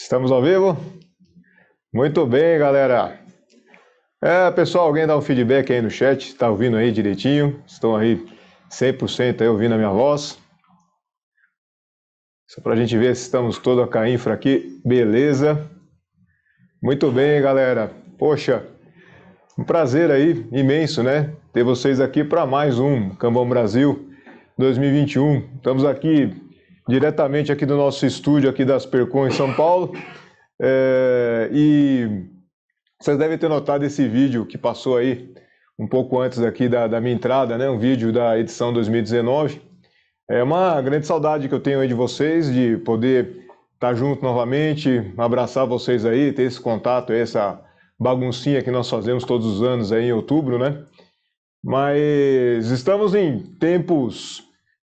Estamos ao vivo? Muito bem, galera. É, pessoal, alguém dá um feedback aí no chat? Está ouvindo aí direitinho? Estão aí 100% aí ouvindo a minha voz? Só para a gente ver se estamos todos a cainfra aqui. Beleza. Muito bem, galera. Poxa, um prazer aí imenso, né? Ter vocês aqui para mais um Cambão Brasil 2021. Estamos aqui diretamente aqui do nosso estúdio aqui das Percon em São Paulo. É, e vocês devem ter notado esse vídeo que passou aí um pouco antes daqui da, da minha entrada, né? Um vídeo da edição 2019. É uma grande saudade que eu tenho aí de vocês, de poder estar junto novamente, abraçar vocês aí, ter esse contato, essa baguncinha que nós fazemos todos os anos aí em outubro, né? Mas estamos em tempos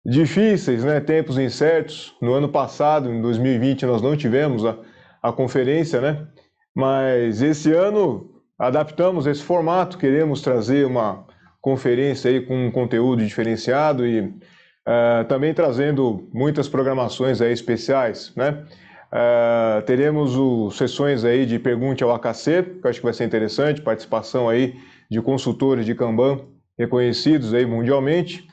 difíceis, né? tempos incertos. No ano passado, em 2020, nós não tivemos a, a conferência, né? mas esse ano adaptamos esse formato, queremos trazer uma conferência aí com um conteúdo diferenciado e uh, também trazendo muitas programações aí especiais, né? Uh, teremos o, sessões aí de pergunte ao AKC, que eu acho que vai ser interessante, participação aí de consultores de Kanban reconhecidos aí mundialmente.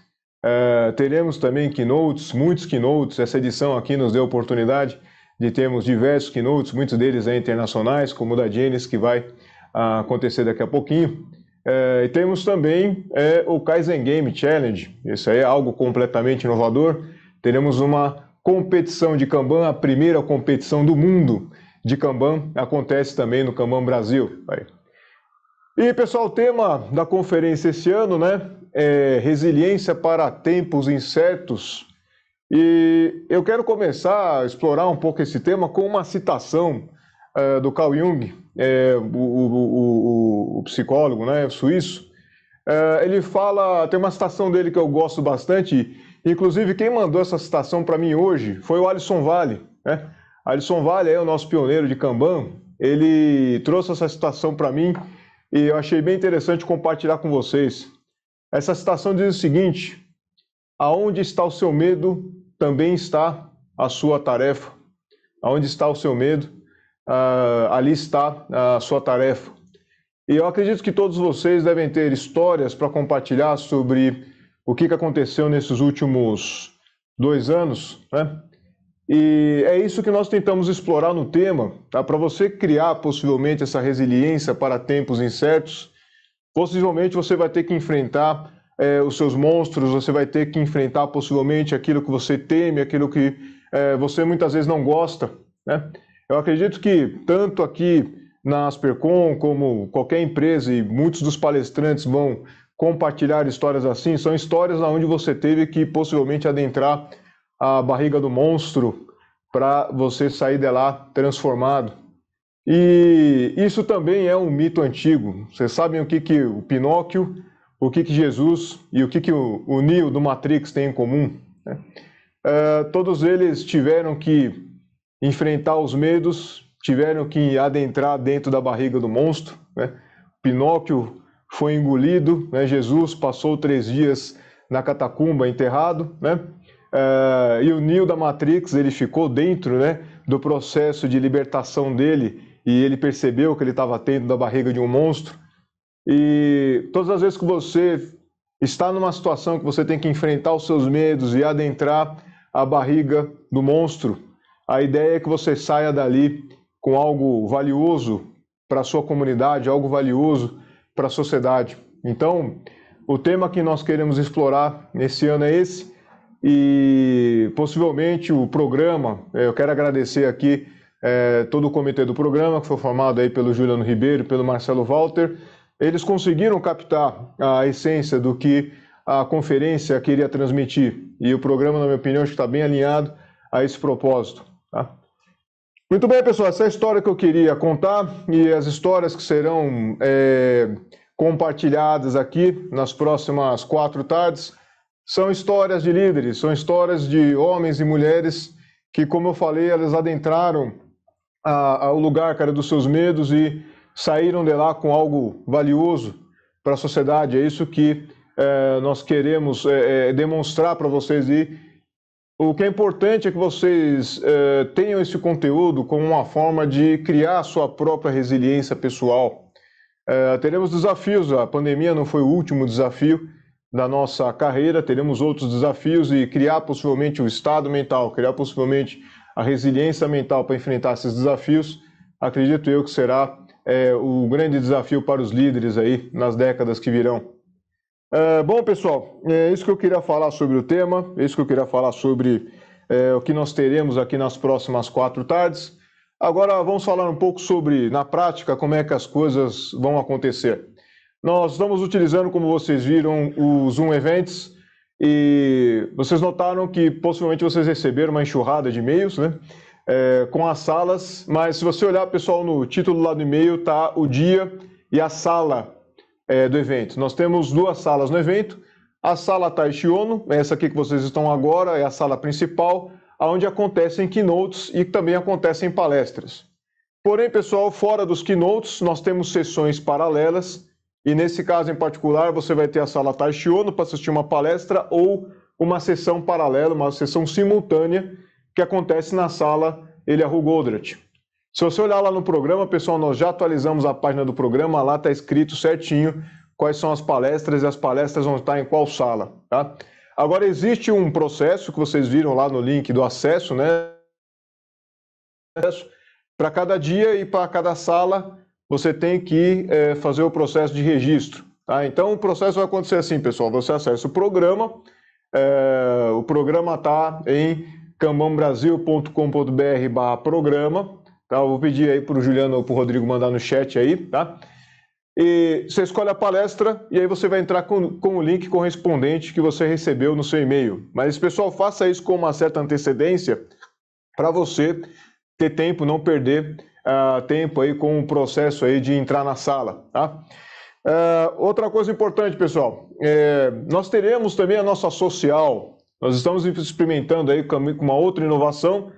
Uh, teremos também keynotes, muitos keynotes. Essa edição aqui nos deu a oportunidade de termos diversos keynotes, muitos deles é internacionais, como o da Genes, que vai uh, acontecer daqui a pouquinho. Uh, e temos também é, o Kaizen Game Challenge. Isso aí é algo completamente inovador. Teremos uma competição de Kanban, a primeira competição do mundo de Kanban. Acontece também no Kanban Brasil. Aí. E pessoal, o tema da conferência esse ano, né? É resiliência para tempos incertos. E eu quero começar a explorar um pouco esse tema com uma citação é, do Carl Jung, é, o, o, o, o, psicólogo né, suíço. É, ele fala, tem uma citação dele que eu gosto bastante. Inclusive, quem mandou essa citação para mim hoje foi o Alisson Vale. Né? Alisson Vale é o nosso pioneiro de Kanban. Ele trouxe essa citação para mim e eu achei bem interessante compartilhar com vocês. Essa citação diz o seguinte: Aonde está o seu medo, também está a sua tarefa. Aonde está o seu medo, ah, ali está a sua tarefa. E eu acredito que todos vocês devem ter histórias para compartilhar sobre o que aconteceu nesses últimos dois anos, né? E é isso que nós tentamos explorar no tema, tá? Para você criar possivelmente essa resiliência para tempos incertos, possivelmente você vai ter que enfrentar é, os seus monstros, você vai ter que enfrentar possivelmente aquilo que você teme, aquilo que é, você muitas vezes não gosta, né? Eu acredito que tanto aqui na Aspercom como qualquer empresa e muitos dos palestrantes vão compartilhar histórias assim, são histórias onde você teve que possivelmente adentrar a barriga do monstro para você sair de lá transformado. E isso também é um mito antigo. Vocês sabem o que, que o Pinóquio, o que, que Jesus e o que, que o, o Neo do Matrix têm em comum? Né? Uh, todos eles tiveram que enfrentar os medos, tiveram que adentrar dentro da barriga do monstro. Né? Pinóquio foi engolido, né? Jesus passou três dias na catacumba enterrado, né? Uh, e o Neo da Matrix, ele ficou dentro né, do processo de libertação dele e ele percebeu que ele estava tendo da barriga de um monstro. E todas as vezes que você está numa situação que você tem que enfrentar os seus medos e adentrar a barriga do monstro, a ideia é que você saia dali com algo valioso para a sua comunidade, algo valioso para a sociedade. Então, o tema que nós queremos explorar nesse ano é esse, e possivelmente o programa, é, eu quero agradecer aqui é, todo o comitê do programa, que foi formado aí pelo Juliano Ribeiro, pelo Marcelo Walter, eles conseguiram captar a essência do que a conferência queria transmitir. E o programa, na minha opinião, acho que está bem alinhado a esse propósito. Tá? Muito bem, pessoal, essa é a história que eu queria contar e as histórias que serão é, compartilhadas aqui nas próximas quatro tardes são histórias de líderes, são histórias de homens e mulheres que, como eu falei, elas adentraram ao o lugar, cara, dos seus medos e saíram de lá com algo valioso para a sociedade. É isso que é, nós queremos é, é, demonstrar para vocês e o que é importante é que vocês é, tenham esse conteúdo como uma forma de criar a sua própria resiliência pessoal. É, teremos desafios, a pandemia não foi o último desafio, da nossa carreira, teremos outros desafios e criar possivelmente o estado mental, criar possivelmente a resiliência mental para enfrentar esses desafios, acredito eu que será é, o grande desafio para os líderes aí nas décadas que virão. É, bom, pessoal, é isso que eu queria falar sobre o tema, é isso que eu queria falar sobre é, o que nós teremos aqui nas próximas quatro tardes. Agora vamos falar um pouco sobre, na prática, como é que as coisas vão acontecer. Nós estamos utilizando, como vocês viram, o Zoom Events e vocês notaram que possivelmente vocês receberam uma enxurrada de e-mails, né? É, com as salas, mas se você olhar, pessoal, no título lá do e-mail está o dia e a sala é, do evento. Nós temos duas salas no evento. A sala Taishiono, é essa aqui que vocês estão agora, é a sala principal, onde acontecem keynotes e também acontecem palestras. Porém, pessoal, fora dos keynotes, nós temos sessões paralelas e nesse caso em particular, você vai ter a sala Taishiono para assistir uma palestra ou uma sessão paralela, uma sessão simultânea que acontece na sala Eliahu Goldratt. Se você olhar lá no programa, pessoal, nós já atualizamos a página do programa, lá está escrito certinho quais são as palestras e as palestras vão estar em qual sala, tá? Agora existe um processo que vocês viram lá no link do acesso, né? Para cada dia e para cada sala você tem que é, fazer o processo de registro. Tá? Então, o processo vai acontecer assim, pessoal. Você acessa o programa, é, o programa está em cambambrasil.com.br barra programa. Tá? vou pedir aí para o Juliano ou para o Rodrigo mandar no chat aí, tá? E você escolhe a palestra e aí você vai entrar com, com o link correspondente que você recebeu no seu e-mail. Mas, pessoal, faça isso com uma certa antecedência para você ter tempo, não perder uh, tempo aí com o processo aí de entrar na sala, tá? Uh, outra coisa importante, pessoal, é, nós teremos também a nossa social. Nós estamos experimentando aí com uma outra inovação.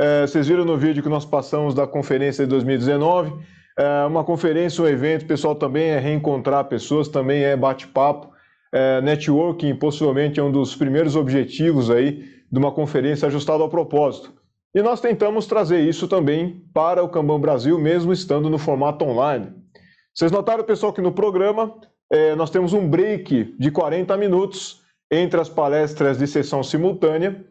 É, vocês viram no vídeo que nós passamos da conferência de 2019. É uma conferência, um evento, pessoal, também é reencontrar pessoas, também é bate-papo. É, networking possivelmente é um dos primeiros objetivos aí de uma conferência ajustada ao propósito. E nós tentamos trazer isso também para o Kanban Brasil, mesmo estando no formato online. Vocês notaram, pessoal, que no programa é, nós temos um break de 40 minutos entre as palestras de sessão simultânea.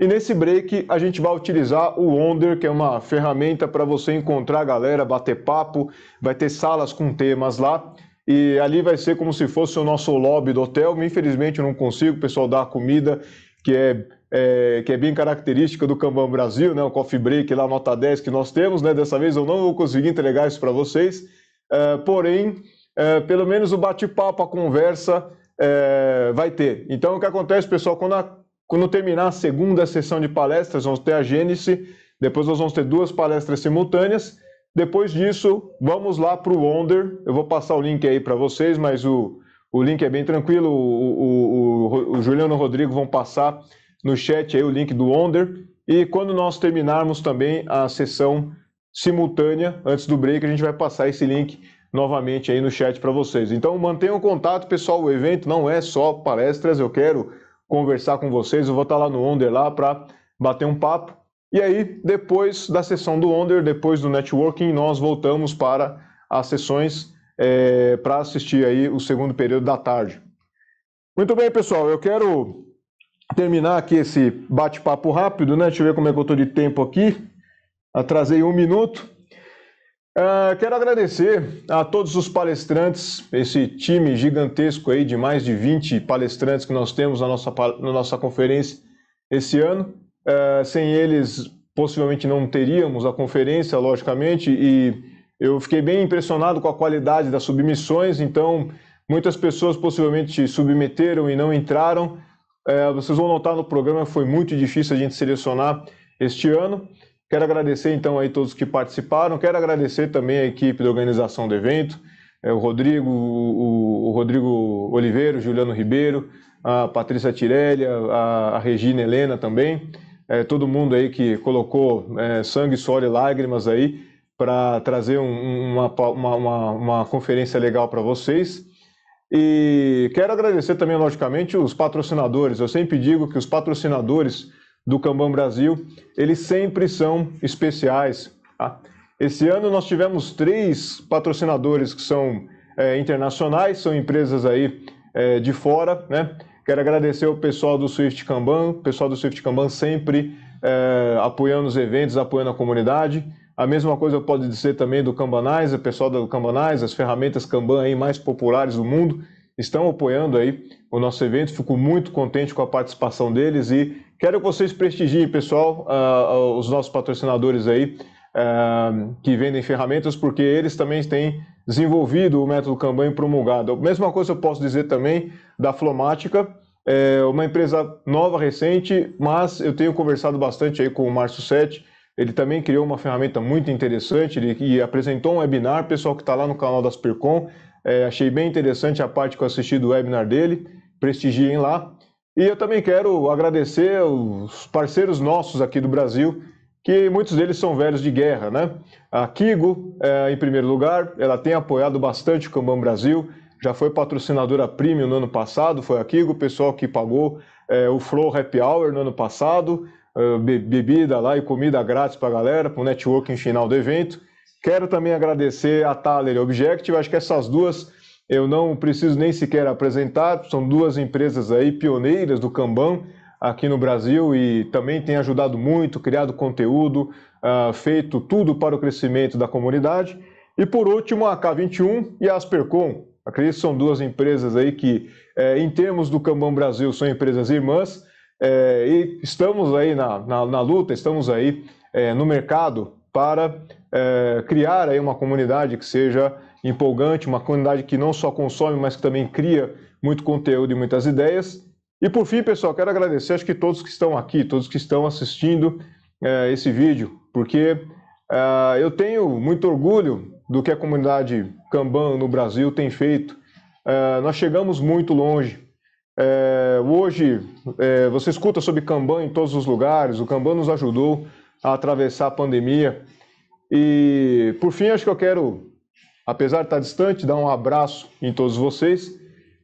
E nesse break a gente vai utilizar o Wonder, que é uma ferramenta para você encontrar a galera, bater papo, vai ter salas com temas lá. E ali vai ser como se fosse o nosso lobby do hotel. Infelizmente eu não consigo, pessoal dar comida, que é é, que é bem característica do Kanban Brasil, né, o coffee break lá, nota 10 que nós temos. Né, dessa vez eu não vou conseguir entregar isso para vocês, é, porém, é, pelo menos o bate-papo, a conversa é, vai ter. Então, o que acontece, pessoal, quando, a, quando terminar a segunda sessão de palestras, vamos ter a Gênese, depois nós vamos ter duas palestras simultâneas. Depois disso, vamos lá para o Wonder. Eu vou passar o link aí para vocês, mas o, o link é bem tranquilo. O, o, o, o Juliano e o Rodrigo vão passar no chat aí o link do Onder. E quando nós terminarmos também a sessão simultânea, antes do break, a gente vai passar esse link novamente aí no chat para vocês. Então mantenham contato, pessoal. O evento não é só palestras, eu quero conversar com vocês. Eu vou estar tá lá no Onder lá para bater um papo. E aí, depois da sessão do Onder, depois do networking, nós voltamos para as sessões é, para assistir aí o segundo período da tarde. Muito bem, pessoal. Eu quero terminar aqui esse bate-papo rápido, né? Deixa eu ver como é que eu estou de tempo aqui. Atrasei um minuto. Uh, quero agradecer a todos os palestrantes, esse time gigantesco aí de mais de 20 palestrantes que nós temos na nossa, na nossa conferência esse ano. Uh, sem eles, possivelmente não teríamos a conferência, logicamente, e eu fiquei bem impressionado com a qualidade das submissões, então muitas pessoas possivelmente submeteram e não entraram. É, vocês vão notar no programa que foi muito difícil a gente selecionar este ano. Quero agradecer então aí todos que participaram, quero agradecer também a equipe de organização do evento, é, o Rodrigo, o, o Rodrigo Oliveira, o Juliano Ribeiro, a Patrícia Tirelli, a, a Regina Helena também, é, todo mundo aí que colocou é, sangue, suor e lágrimas aí para trazer um, uma, uma, uma, uma conferência legal para vocês. E quero agradecer também, logicamente, os patrocinadores. Eu sempre digo que os patrocinadores do Kanban Brasil, eles sempre são especiais. Tá? Esse ano nós tivemos três patrocinadores que são é, internacionais, são empresas aí é, de fora, né? Quero agradecer o pessoal do Swift Kanban, o pessoal do Swift Kanban sempre é, apoiando os eventos, apoiando a comunidade. A mesma coisa pode dizer também do Kanbanais, o pessoal do Kanbanais, as ferramentas Kanban aí mais populares do mundo estão apoiando aí o nosso evento. Fico muito contente com a participação deles e quero que vocês prestigiem, pessoal, uh, os nossos patrocinadores aí uh, que vendem ferramentas, porque eles também têm desenvolvido o método Kanban e promulgado. A mesma coisa eu posso dizer também da Flomática, é uma empresa nova, recente, mas eu tenho conversado bastante aí com o Márcio Sete, ele também criou uma ferramenta muito interessante ele, e apresentou um webinar, pessoal que está lá no canal da Supercom, É, achei bem interessante a parte que eu assisti do webinar dele, prestigiem lá. E eu também quero agradecer os parceiros nossos aqui do Brasil, que muitos deles são velhos de guerra, né? A Kigo, é, em primeiro lugar, ela tem apoiado bastante o Kanban Brasil, já foi patrocinadora premium no ano passado, foi a Kigo, o pessoal que pagou é, o Flow Happy Hour no ano passado, bebida lá e comida grátis para a galera, para o networking final do evento. Quero também agradecer a Thaler Objective, acho que essas duas eu não preciso nem sequer apresentar, são duas empresas aí pioneiras do Kanban aqui no Brasil e também têm ajudado muito, criado conteúdo, uh, feito tudo para o crescimento da comunidade. E por último, a K21 e a Aspercom. Acredito que são duas empresas aí que, em termos do Kanban Brasil, são empresas irmãs, é, e estamos aí na, na, na luta, estamos aí é, no mercado para é, criar aí uma comunidade que seja empolgante, uma comunidade que não só consome, mas que também cria muito conteúdo e muitas ideias. E por fim, pessoal, quero agradecer acho que todos que estão aqui, todos que estão assistindo é, esse vídeo, porque é, eu tenho muito orgulho do que a comunidade Kanban no Brasil tem feito. É, nós chegamos muito longe é, hoje é, você escuta sobre Kanban em todos os lugares, o Kanban nos ajudou a atravessar a pandemia. E por fim, acho que eu quero, apesar de estar distante, dar um abraço em todos vocês.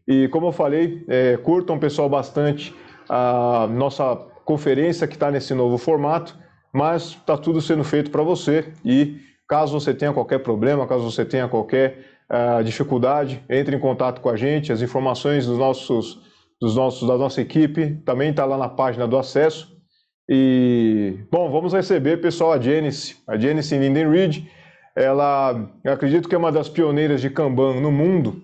E como eu falei, é, curtam pessoal bastante a nossa conferência que está nesse novo formato, mas está tudo sendo feito para você. E caso você tenha qualquer problema, caso você tenha qualquer uh, dificuldade, entre em contato com a gente. As informações dos nossos dos nossos, da nossa equipe, também está lá na página do acesso. E, bom, vamos receber, pessoal, a Janice, a Janice Reed Ela, eu acredito que é uma das pioneiras de Kanban no mundo.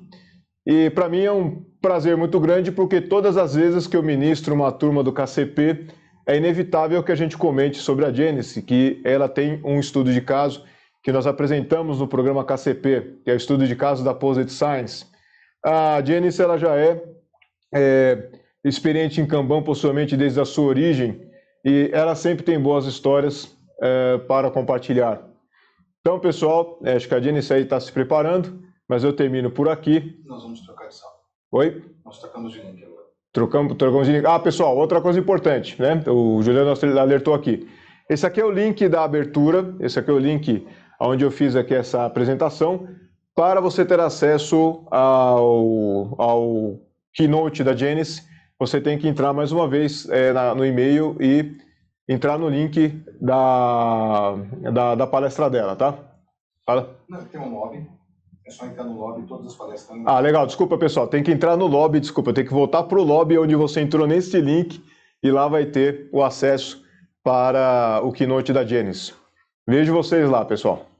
E para mim é um prazer muito grande, porque todas as vezes que eu ministro uma turma do KCP, é inevitável que a gente comente sobre a Janice, que ela tem um estudo de caso que nós apresentamos no programa KCP, que é o estudo de caso da Positive Science. A Janice, ela já é é, experiente em Kanban, possivelmente desde a sua origem, e ela sempre tem boas histórias é, para compartilhar. Então, pessoal, é, acho que a Janice aí está se preparando, mas eu termino por aqui. Nós vamos trocar de sala. Oi? Nós trocamos de link agora. Trocamos, trocamos de link. Ah, pessoal, outra coisa importante, né? O Juliano alertou aqui. Esse aqui é o link da abertura, esse aqui é o link onde eu fiz aqui essa apresentação, para você ter acesso ao, ao keynote da Genesis, você tem que entrar mais uma vez é, na, no e-mail e entrar no link da, da, da palestra dela, tá? Fala. Não, tem um lobby. É só entrar no lobby, todas as palestras. Ah, legal. Desculpa, pessoal. Tem que entrar no lobby, desculpa. Tem que voltar para o lobby onde você entrou nesse link e lá vai ter o acesso para o keynote da Genesis. Vejo vocês lá, pessoal.